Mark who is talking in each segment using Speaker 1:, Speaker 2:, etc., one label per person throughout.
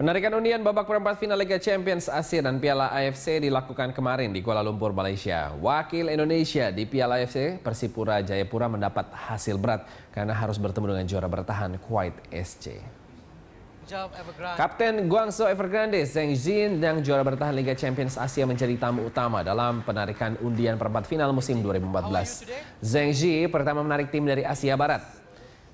Speaker 1: Penarikan undian babak perempat final Liga Champions Asia dan Piala AFC dilakukan kemarin di Kuala Lumpur, Malaysia. Wakil Indonesia di Piala AFC, Persipura Jayapura mendapat hasil berat karena harus bertemu dengan juara bertahan Kuwait SC. Kapten Guangzhou Evergrande Zheng Jin yang juara bertahan Liga Champions Asia menjadi tamu utama dalam penarikan undian perempat final musim 2014. Zheng Ji pertama menarik tim dari Asia Barat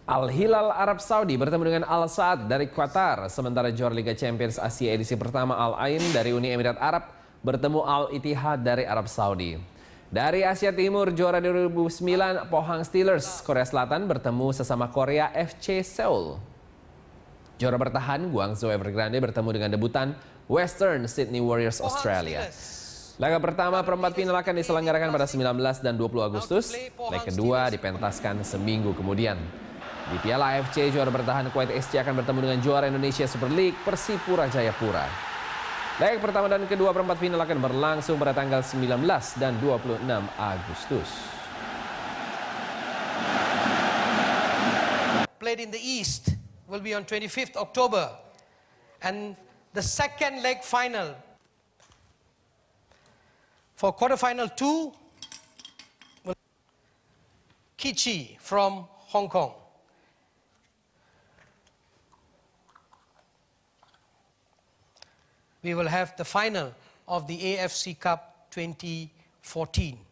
Speaker 1: Al-Hilal Arab Saudi bertemu dengan Al-Saad dari Qatar, sementara juara Liga Champions Asia edisi pertama Al-Ain dari Uni Emirat Arab bertemu al Itihad dari Arab Saudi. Dari Asia Timur, juara 2009 Pohang Steelers Korea Selatan bertemu sesama Korea FC Seoul. Juara bertahan Guangzhou Evergrande bertemu dengan debutan Western Sydney Warriors Australia. Laga pertama perempat final akan diselenggarakan pada 19 dan 20 Agustus. Leg kedua dipentaskan seminggu kemudian. Di Piala AFC, juara bertahan Kuwait SC akan bertemu dengan juara Indonesia Super League Persipura Jayapura. Leg pertama dan kedua perempat final akan berlangsung pada tanggal 19 dan 26 Agustus.
Speaker 2: Played in the East will be on 25th October and the second leg final for quarterfinal 2 Kichi from Hong Kong. we will have the final of the AFC Cup 2014.